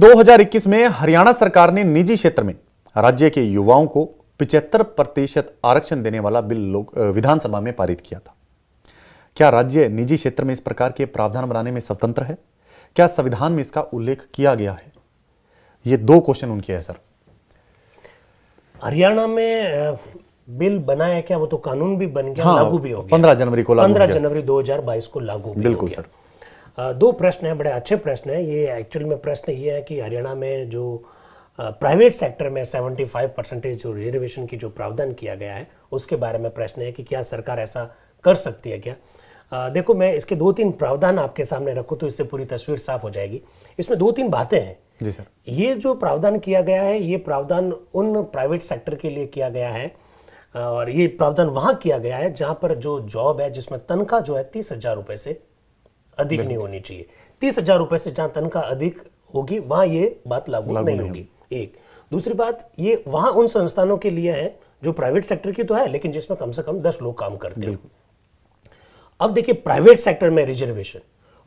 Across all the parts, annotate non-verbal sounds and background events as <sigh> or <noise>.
2021 में हरियाणा सरकार ने निजी क्षेत्र में राज्य के युवाओं को 75 प्रतिशत आरक्षण देने वाला बिल विधानसभा में पारित किया था क्या राज्य निजी क्षेत्र में इस प्रकार के प्रावधान बनाने में स्वतंत्र है क्या संविधान में इसका उल्लेख किया गया है ये दो क्वेश्चन उनके हैं सर हरियाणा में बिल बनाया क्या वो तो कानून भी बन गया हाँ, लागू भी हो गया पंद्रह जनवरी को पंद्रह जनवरी दो को लागू बिल्कुल सर दो प्रश्न हैं बड़े अच्छे प्रश्न हैं ये एक्चुअल में प्रश्न ये है कि हरियाणा में जो प्राइवेट सेक्टर में 75 परसेंटेज जो रिजर्वेशन की जो प्रावधान किया गया है उसके बारे में प्रश्न है कि क्या सरकार ऐसा कर सकती है क्या आ, देखो मैं इसके दो तीन प्रावधान आपके सामने रखूँ तो इससे पूरी तस्वीर साफ हो जाएगी इसमें दो तीन बातें हैं जी सर ये जो प्रावधान किया गया है ये प्रावधान उन प्राइवेट सेक्टर के लिए किया गया है और ये प्रावधान वहाँ किया गया है जहाँ पर जो जॉब है जिसमें तनख्वाह जो है तीस हज़ार रुपये से अधिक नहीं होनी चाहिए तीस हजार रुपए से जहां तनख्वाह अधिक होगी वहां ये बात लागू नहीं होगी एक दूसरी बात ये वहां उन संस्थानों के लिए है जो प्राइवेट सेक्टर की तो है लेकिन जिसमें कम से कम दस लोग काम करते हैं अब देखिए प्राइवेट सेक्टर में रिजर्वेशन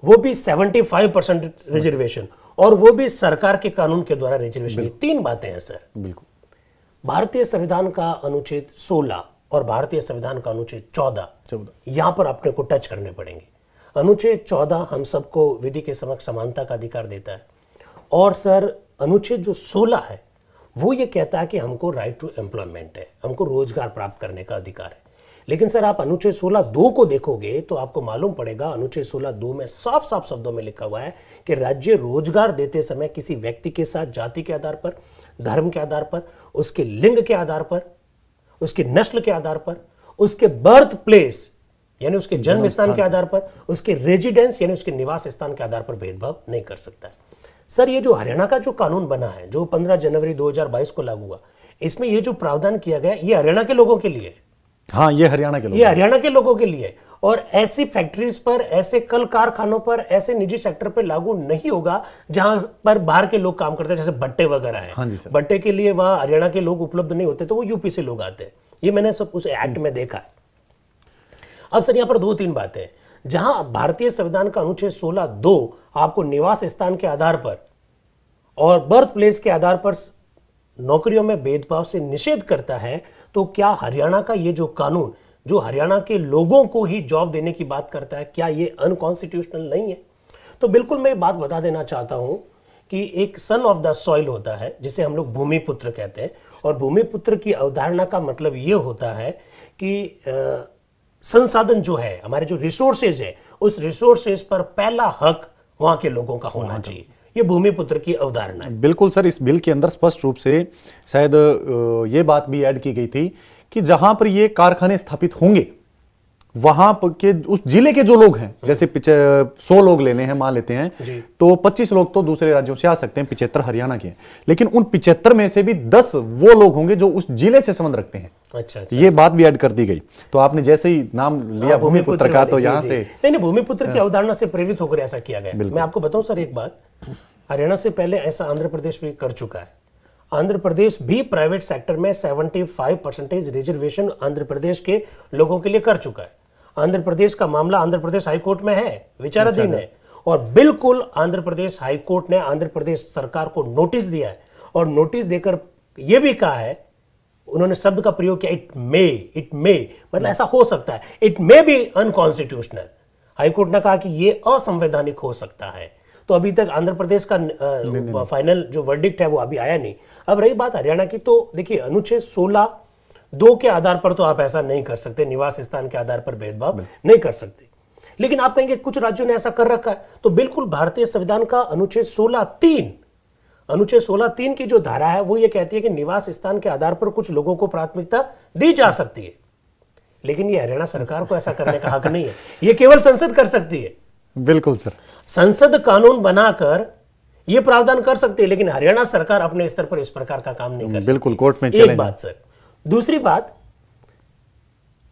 वो भी फाइव परसेंट रिजर्वेशन और वो भी सरकार के कानून के द्वारा रिजर्वेशन तीन बातें हैं सर भारतीय संविधान का अनुच्छेद 16 और भारतीय संविधान का अनुच्छेद 14 चौदह यहां पर आपने को टच करने पड़ेंगे अनुच्छेद चौदह हम सबको विधि के समक्ष समानता का अधिकार देता है और सर अनुच्छेद जो सोलह है वो ये कहता है कि हमको राइट टू एम्प्लॉयमेंट है हमको रोजगार प्राप्त करने का अधिकार है लेकिन सर आप अनुच्छेद सोलह दो को देखोगे तो आपको मालूम पड़ेगा अनुच्छेद सोलह दो में साफ साफ शब्दों में लिखा हुआ है कि राज्य रोजगार देते समय किसी व्यक्ति के साथ जाति के आधार पर धर्म के आधार पर उसके लिंग के आधार पर उसके नस्ल के आधार पर उसके बर्थ प्लेस यानी उसके जन्म स्थान के आधार पर उसके रेजिडेंस यानी उसके निवास स्थान के आधार पर भेदभाव नहीं कर सकता है सर ये जो हरियाणा का जो कानून बना है जो 15 जनवरी 2022 को लागू हुआ इसमें ये जो प्रावधान किया गया ये हरियाणा के लोगों के लिए हाँ ये हरियाणा के लोग ये हरियाणा के लोगों के लिए और ऐसी फैक्ट्रीज पर ऐसे कल कारखानों पर ऐसे निजी सेक्टर पर लागू नहीं होगा जहां पर बाहर के लोग काम करते हैं जैसे भट्टे वगैरह है हाँ बट्टे के लिए वहां हरियाणा के लोग उपलब्ध नहीं होते तो वो यूपी से लोग आते हैं ये मैंने सब उस एक्ट में देखा है अब सर यहाँ पर दो तीन बातें जहां भारतीय संविधान का अनुच्छेद सोलह दो आपको निवास स्थान के आधार पर और बर्थ प्लेस के आधार पर नौकरियों में भेदभाव से निषेध करता है तो क्या हरियाणा का ये जो कानून जो हरियाणा के लोगों को ही जॉब देने की बात करता है क्या ये अनकॉन्स्टिट्यूशनल नहीं है तो बिल्कुल मैं बात बता देना चाहता हूं कि एक सन ऑफ द सॉइल होता है जिसे हम लोग भूमिपुत्र कहते हैं और भूमिपुत्र की अवधारणा का मतलब ये होता है कि संसाधन जो है हमारे जो रिसोर्सेज है उस रिसोर्सेज पर पहला हक वहां के लोगों का होना चाहिए ये भूमिपुत्र की अवधारणा है बिल्कुल सर इस बिल के अंदर स्पष्ट रूप से शायद ये बात भी ऐड की गई थी कि जहां पर ये कारखाने स्थापित होंगे वहां के उस जिले के जो लोग हैं जैसे सौ लोग लेने हैं मान लेते हैं तो पच्चीस लोग तो दूसरे राज्यों से आ सकते हैं पिछहत्तर हरियाणा के लेकिन उन पिछहत्तर में से भी दस वो लोग होंगे जो उस जिले से संबंध रखते हैं अच्छा, अच्छा, अच्छा। ये बात भी ऐड कर दी गई तो आपने जैसे ही नाम हाँ, लिया भूमिपुत्र का तो यहाँ से नहीं नहीं भूमिपुत्र की हाँ। अवधारणा से प्रेरित होकर ऐसा किया गया मैं आपको बताऊं सर एक बात हरियाणा से पहले ऐसा आंध्र प्रदेश भी कर चुका है आंध्र प्रदेश भी प्राइवेट सेक्टर में 75 परसेंटेज रिजर्वेशन आंध्र प्रदेश के लोगों के लिए कर चुका है आंध्र प्रदेश का मामला आंध्र प्रदेश हाईकोर्ट में है विचाराधीन अच्छा। है और बिल्कुल आंध्र प्रदेश हाईकोर्ट ने आंध्र प्रदेश सरकार को नोटिस दिया है और नोटिस देकर यह भी कहा है उन्होंने शब्द का प्रयोग किया इट मे इट मे मतलब ऐसा हो सकता है it may be unconstitutional high court ने कहा कि यह असंवैधानिक हो सकता है तो अभी तक आंध्र प्रदेश का फाइनल जो वर्डिक्ट है वो अभी आया नहीं अब रही बात हरियाणा की तो देखिए अनुच्छेद सोलह दो के आधार पर तो आप ऐसा नहीं कर सकते निवास स्थान के आधार पर भेदभाव नहीं कर सकते लेकिन आप कहेंगे कुछ राज्यों ने ऐसा कर रखा है तो बिल्कुल भारतीय संविधान का अनुच्छेद सोलह तीन अनुच्छेद सोलह तीन की जो धारा है वो ये कहती है कि निवास स्थान के आधार पर कुछ लोगों को प्राथमिकता दी जा सकती है लेकिन ये हरियाणा सरकार को ऐसा करने का हक नहीं है ये केवल संसद कर सकती है बिल्कुल सर संसद कानून बनाकर ये प्रावधान कर सकते हैं लेकिन हरियाणा सरकार अपने स्तर पर इस प्रकार का काम नहीं कर बिल्कुल कोर्ट में एक बात सर दूसरी बात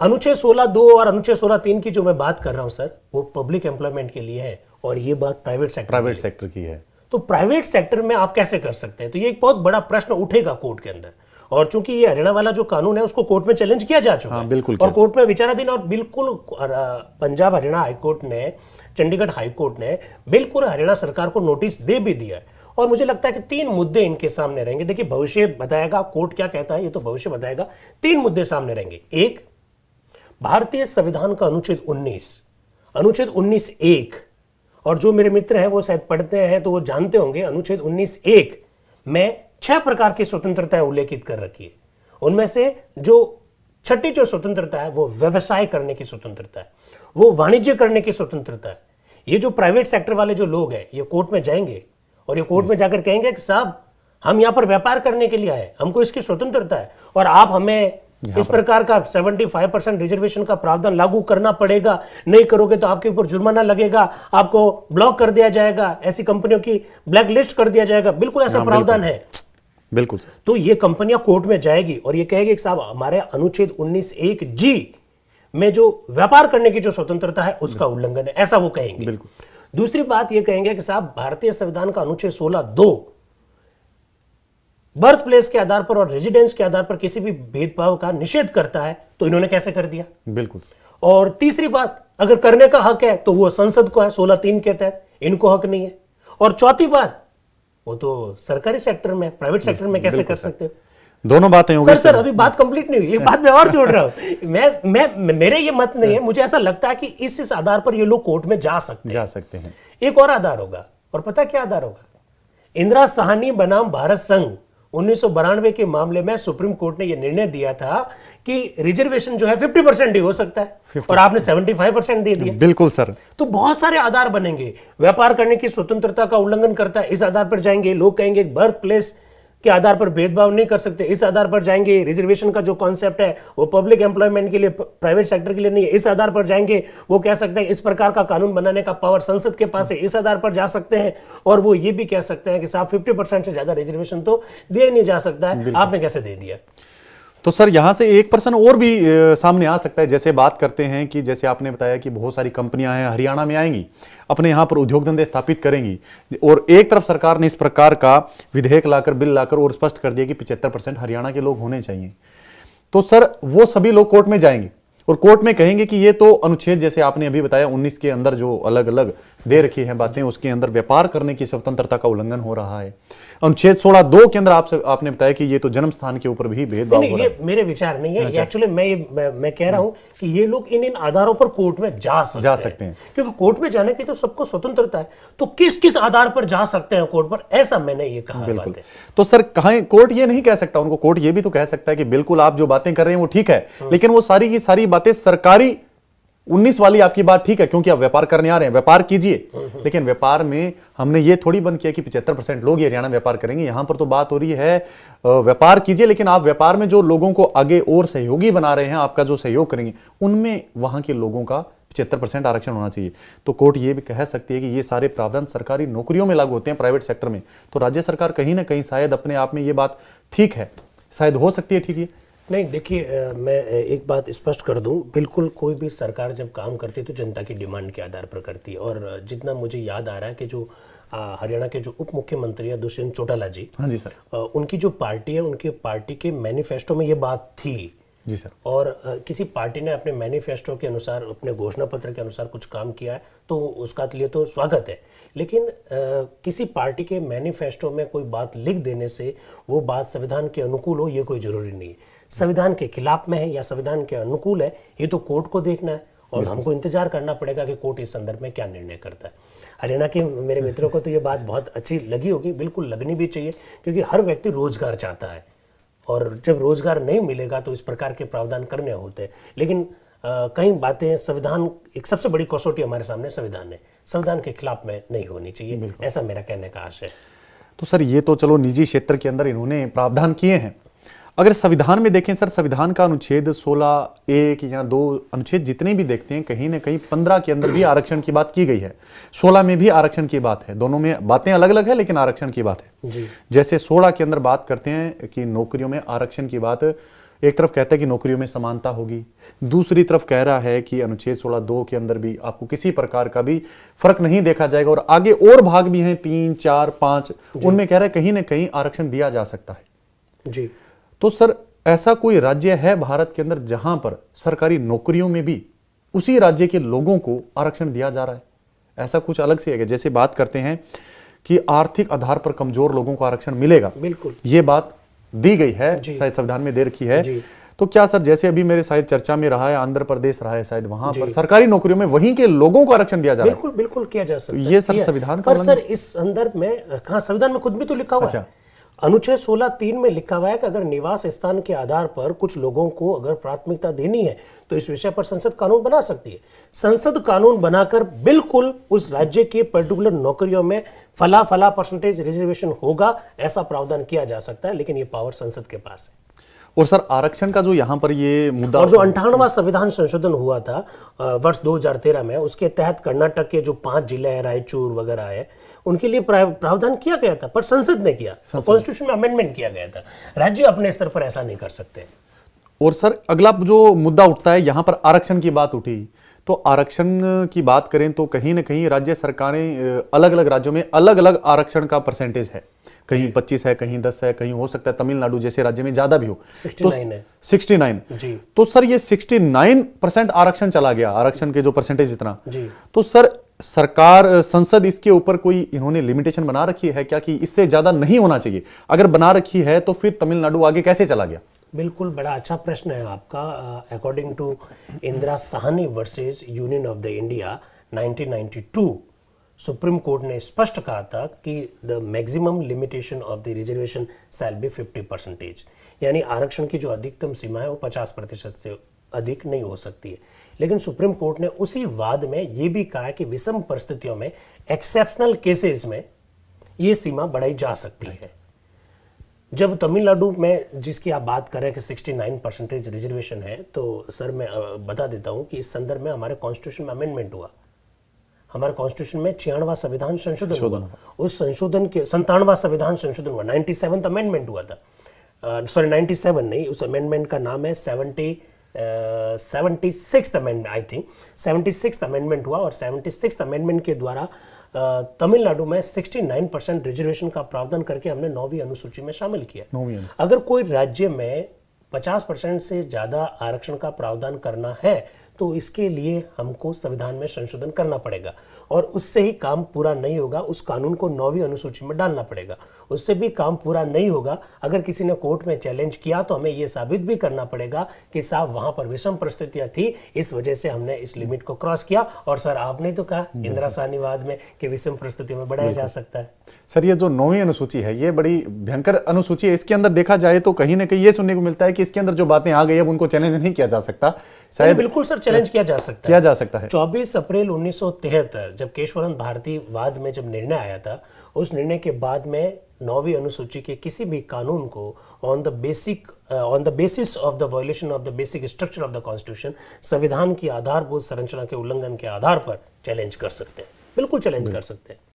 अनुच्छेद सोलह दो और अनुच्छेद सोलह तीन की जो मैं बात कर रहा हूं सर वो पब्लिक एम्प्लॉयमेंट के लिए है और ये बात प्राइवेट सेक्टर प्राइवेट सेक्टर की है तो प्राइवेट सेक्टर में आप कैसे कर सकते हैं तो ये एक बहुत बड़ा प्रश्न उठेगा कोर्ट के अंदर और चूंकि ये हरियाणा वाला जो कानून है उसको कोर्ट में चैलेंज किया जा चुका हाँ, है बिल्कुल और कोर्ट में विचाराधीन और बिल्कुल पंजाब हरियाणा हाईकोर्ट ने चंडीगढ़ हाईकोर्ट ने बिल्कुल हरियाणा सरकार को नोटिस दे भी दिया है और मुझे लगता है कि तीन मुद्दे इनके सामने रहेंगे देखिए भविष्य बताएगा कोर्ट क्या कहता है ये तो भविष्य बताएगा तीन मुद्दे सामने रहेंगे एक भारतीय संविधान का अनुच्छेद 19 अनुच्छेद 19 एक और जो मेरे मित्र हैं वो शायद पढ़ते हैं तो वो जानते होंगे अनुच्छेद 19 एक में छह प्रकार की स्वतंत्रताएं उल्लेखित कर रखी है उनमें से जो छठी जो स्वतंत्रता है वो व्यवसाय करने की स्वतंत्रता है वो वाणिज्य करने की स्वतंत्रता है ये जो प्राइवेट सेक्टर वाले जो लोग हैं ये कोर्ट में जाएंगे और ये कोर्ट में जाकर कहेंगे कि साहब हम यहाँ पर व्यापार करने के लिए आए हमको इसकी स्वतंत्रता है और आप हमें इस प्रकार का 75 परसेंट रिजर्वेशन का प्रावधान लागू करना पड़ेगा नहीं करोगे तो आपके ऊपर जुर्माना लगेगा आपको ब्लॉक कर दिया जाएगा ऐसी कंपनियों की ब्लैक लिस्ट कर दिया जाएगा बिल्कुल ऐसा हाँ, प्रावधान है बिल्कुल तो ये कंपनियां कोर्ट में जाएगी और ये कहेगी साहब हमारे अनुच्छेद उन्नीस एक जी में जो व्यापार करने की जो स्वतंत्रता है उसका उल्लंघन है ऐसा वो कहेंगे बिल्कुल दूसरी बात ये कहेंगे कि साहब भारतीय संविधान का अनुच्छेद सोलह दो बर्थ प्लेस के आधार पर और रेजिडेंस के आधार पर किसी भी भेदभाव का निषेध करता है तो इन्होंने कैसे कर दिया बिल्कुल और तीसरी बात अगर करने का हक है तो वो संसद को है सोलह तीन के तहत इनको हक नहीं है और चौथी बात वो तो सरकारी सेक्टर में प्राइवेट सेक्टर में कैसे कर सकते हो दोनों बातें हो सर सर अभी बात कंप्लीट नहीं हुई एक बात मैं और जोड़ रहा हूँ <laughs> मैं मैं मेरे ये मत नहीं है हाँ। मुझे ऐसा लगता है कि इस इस आधार पर ये लोग कोर्ट में जा सकते जा सकते हैं एक और आधार होगा और पता क्या आधार होगा इंदिरा साहनी बनाम भारत संघ उन्नीस के मामले में सुप्रीम कोर्ट ने यह निर्णय दिया था कि रिजर्वेशन जो है 50 परसेंट ही हो सकता है और आपने 75 परसेंट दे दिया बिल्कुल सर तो बहुत सारे आधार बनेंगे व्यापार करने की स्वतंत्रता का उल्लंघन करता है इस आधार पर जाएंगे लोग कहेंगे बर्थ प्लेस के आधार पर भेदभाव नहीं कर सकते इस आधार पर जाएंगे रिजर्वेशन का जो कॉन्सेप्ट है वो पब्लिक एम्प्लॉयमेंट के लिए प्राइवेट सेक्टर के लिए नहीं है इस आधार पर जाएंगे वो कह सकते हैं इस प्रकार का कानून बनाने का पावर संसद के पास है इस आधार पर जा सकते हैं और वो ये भी कह सकते हैं कि साहब फिफ्टी से ज़्यादा रिजर्वेशन तो दिया नहीं जा सकता है आपने कैसे दे दिया तो सर यहाँ से एक पर्सन और भी सामने आ सकता है जैसे बात करते हैं कि जैसे आपने बताया कि बहुत सारी कंपनियां हैं हरियाणा में आएंगी अपने यहाँ पर उद्योग धंधे स्थापित करेंगी और एक तरफ सरकार ने इस प्रकार का विधेयक लाकर बिल लाकर और स्पष्ट कर दिया कि पिछहत्तर परसेंट हरियाणा के लोग होने चाहिए तो सर वो सभी लोग कोर्ट में जाएंगे और कोर्ट में कहेंगे कि ये तो अनुच्छेद जैसे आपने अभी बताया उन्नीस के अंदर जो अलग अलग दे रखी है बातें उसके अंदर व्यापार करने की स्वतंत्रता का उल्लंघन हो रहा है अनुच्छेद सोलह दो के अंदर आपसे आपने बताया कि ये तो जन्म स्थान के ऊपर भी भेदभाव हो रहा है मेरे विचार नहीं है एक्चुअली मैं मैं, मैं कह रहा हूँ कि ये लोग इन इन आधारों पर कोर्ट में जा सकते जा सकते हैं क्योंकि कोर्ट में जाने की तो सबको स्वतंत्रता है तो किस किस आधार पर जा सकते हैं कोर्ट पर ऐसा मैंने ये कहा बिल्कुल तो सर कहा कोर्ट ये नहीं कह सकता उनको कोर्ट ये भी तो कह सकता है कि बिल्कुल आप जो बातें कर रहे हैं वो ठीक है हाँ। लेकिन वो सारी की सारी बातें सरकारी उन्नीस वाली आपकी बात ठीक है क्योंकि आप व्यापार करने आ रहे हैं व्यापार कीजिए लेकिन व्यापार में हमने ये थोड़ी बंद किया कि पिछहत्तर परसेंट लोग ये हरियाणा व्यापार करेंगे यहां पर तो बात हो रही है व्यापार कीजिए लेकिन आप व्यापार में जो लोगों को आगे और सहयोगी बना रहे हैं आपका जो सहयोग करेंगे उनमें वहां के लोगों का पचहत्तर परसेंट आरक्षण होना चाहिए तो कोर्ट ये भी कह सकती है कि ये सारे प्रावधान सरकारी नौकरियों में लागू होते हैं प्राइवेट सेक्टर में तो राज्य सरकार कहीं ना कहीं शायद अपने आप में ये बात ठीक है शायद हो सकती है ठीक है नहीं देखिए मैं एक बात स्पष्ट कर दूं बिल्कुल कोई भी सरकार जब काम करती है तो जनता की डिमांड के आधार पर करती है और जितना मुझे याद आ रहा है कि जो हरियाणा के जो उप मुख्यमंत्री है दुष्यंत चौटाला जी हाँ जी सर आ, उनकी जो पार्टी है उनकी पार्टी के मैनिफेस्टो में ये बात थी जी सर और आ, किसी पार्टी ने अपने मैनिफेस्टो के अनुसार अपने घोषणा पत्र के अनुसार कुछ काम किया है तो उसका लिए तो स्वागत है लेकिन आ, किसी पार्टी के मैनिफेस्टो में कोई बात लिख देने से वो बात संविधान के अनुकूल हो ये कोई ज़रूरी नहीं है संविधान के खिलाफ में है या संविधान के अनुकूल है ये तो कोर्ट को देखना है और हमको इंतजार करना पड़ेगा कि कोर्ट इस संदर्भ में क्या निर्णय करता है हरियाणा के मेरे मित्रों को तो ये बात बहुत अच्छी लगी होगी बिल्कुल लगनी भी चाहिए क्योंकि हर व्यक्ति रोजगार चाहता है और जब रोजगार नहीं मिलेगा तो इस प्रकार के प्रावधान करने होते हैं लेकिन कई बातें संविधान एक सबसे बड़ी कसौटी हमारे सामने संविधान है संविधान के खिलाफ में नहीं होनी चाहिए ऐसा मेरा कहने का आशय है तो सर ये तो चलो निजी क्षेत्र के अंदर इन्होंने प्रावधान किए हैं अगर संविधान में देखें सर संविधान का अनुच्छेद 16 एक या दो अनुच्छेद जितने भी देखते हैं कहीं ना कहीं 15 के अंदर भी <clears throat> आरक्षण की बात की गई है 16 में भी आरक्षण की बात है दोनों में बातें अलग अलग है लेकिन आरक्षण की बात है जैसे 16 के अंदर बात करते हैं कि नौकरियों में आरक्षण की बात एक तरफ कहता है कि नौकरियों में समानता होगी दूसरी तरफ कह रहा है कि अनुच्छेद सोलह दो के अंदर भी आपको किसी प्रकार का भी फर्क नहीं देखा जाएगा और आगे और भाग भी हैं तीन चार पांच उनमें कह रहा है कहीं ना कहीं आरक्षण दिया जा सकता है जी तो सर ऐसा कोई राज्य है भारत के अंदर जहां पर सरकारी नौकरियों में भी उसी राज्य के लोगों को आरक्षण दिया जा रहा है ऐसा कुछ अलग से है जैसे बात करते हैं कि आर्थिक आधार पर कमजोर लोगों को आरक्षण मिलेगा बिल्कुल ये बात दी गई है शायद संविधान में दे रखी है तो क्या सर जैसे अभी मेरे शायद चर्चा में रहा है आंध्र प्रदेश रहा है शायद वहां पर सरकारी नौकरियों में वहीं के लोगों को आरक्षण दिया जा रहा है बिल्कुल बिल्कुल किया जा सकता है ये सर संविधान का सर इस संदर्भ में कहा संविधान में खुद भी तो लिखा हुआ है अच्छा। अनुच्छेद सोलह तीन में लिखा हुआ है कि अगर निवास स्थान के आधार पर कुछ लोगों को अगर प्राथमिकता देनी है तो इस विषय पर संसद कानून बना सकती है संसद कानून बनाकर बिल्कुल उस राज्य के पर्टिकुलर नौकरियों में फला फला परसेंटेज रिजर्वेशन होगा ऐसा प्रावधान किया जा सकता है लेकिन ये पावर संसद के पास है और सर आरक्षण का जो यहाँ पर ये मुद्दा और जो अंठानवा संविधान संशोधन हुआ था वर्ष 2013 में उसके तहत कर्नाटक के जो पांच जिले हैं रायचूर वगैरह है उनके लिए प्रावधान किया गया था पर संसद ने किया कॉन्स्टिट्यूशन में अमेंडमेंट किया गया था राज्य अपने स्तर पर ऐसा नहीं कर सकते और सर अगला जो मुद्दा उठता है यहां पर आरक्षण की बात उठी तो आरक्षण की बात करें तो कहीं ना कहीं राज्य सरकारें अलग अलग राज्यों में अलग अलग आरक्षण का परसेंटेज है कहीं पच्चीस है कहीं दस है कहीं हो सकता है तमिलनाडु जैसे राज्य में ज्यादा भी हो तो, सिक्सटी नाइन तो सर ये नाइन परसेंट आरक्षण चला गया आरक्षण के जो परसेंटेज इतना जी तो सर सरकार संसद इसके ऊपर कोई इन्होंने लिमिटेशन बना रखी है क्या कि इससे ज्यादा नहीं होना चाहिए अगर बना रखी है तो फिर तमिलनाडु आगे कैसे चला गया बिल्कुल बड़ा अच्छा प्रश्न है आपका according to Indira Sahni versus union of the India 1992 supreme court ने स्पष्ट कहा था कि the maximum limitation of the reservation shall be 50 percentage यानी आरक्षण की जो अधिकतम सीमा है वो 50 प्रतिशत से अधिक नहीं हो सकती है लेकिन सुप्रीम कोर्ट ने उसी वाद में ये भी कहा कि विषम परिस्थितियों में एक्सेप्शनल केसेस में ये सीमा बढ़ाई जा सकती है जब तमिलनाडु में जिसकी आप बात कर रहे हैं कि 69 परसेंटेज रिजर्वेशन है तो सर मैं बता देता हूं कि इस संदर्भ में हमारे कॉन्स्टिट्यूशन में अमेंडमेंट हुआ हमारे कॉन्स्टिट्यूशन में छियानवा संविधान संशोधन हुआ उस संशोधन के संतानवा संविधान संशोधन हुआ नाइन्टी सेवन अमेंडमेंट हुआ था सॉरी नाइन्टी सेवन नहीं उस अमेंडमेंट का नाम है seventy seventy six amendment I think seventy six amendment हुआ और सेवेंटी सिक्स अमेंडमेंट के द्वारा uh, तमिलनाडु में 69 परसेंट रिजर्वेशन का प्रावधान करके हमने नौवीं अनुसूची में शामिल किया अगर कोई राज्य में 50 परसेंट से ज़्यादा आरक्षण का प्रावधान करना है तो इसके लिए हमको संविधान में संशोधन करना पड़ेगा और उससे ही काम पूरा नहीं होगा उस कानून को नौवीं अनुसूची में डालना पड़ेगा उससे भी काम पूरा नहीं होगा अगर किसी ने कोर्ट में चैलेंज किया तो हमें यह साबित भी करना पड़ेगा कि साहब वहां पर विषम परिस्थितियां थी इस वजह से हमने इस लिमिट को क्रॉस किया और सर आपने तो कहा इंदिरा सानीवाद में कि विषम परिस्थितियों में बढ़ाया जा सकता है सर ये जो नौवीं अनुसूची है ये बड़ी भयंकर अनुसूची है इसके अंदर देखा जाए तो कहीं ना कहीं ये सुनने को मिलता है कि इसके अंदर जो बातें आ गई है उनको चैलेंज नहीं किया जा सकता शायद बिल्कुल सर चैलेंज किया जा सकता है किया जा सकता है चौबीस अप्रैल 1973 जब केशवरन भारती वाद में जब निर्णय आया था उस निर्णय के बाद में नौवीं अनुसूची के किसी भी कानून को on the basic on the basis of the violation of the basic structure of the constitution संविधान की आधारभूत संरचना के उल्लंघन के आधार पर चैलेंज कर सकते हैं बिल्कुल चैलेंज कर सकते हैं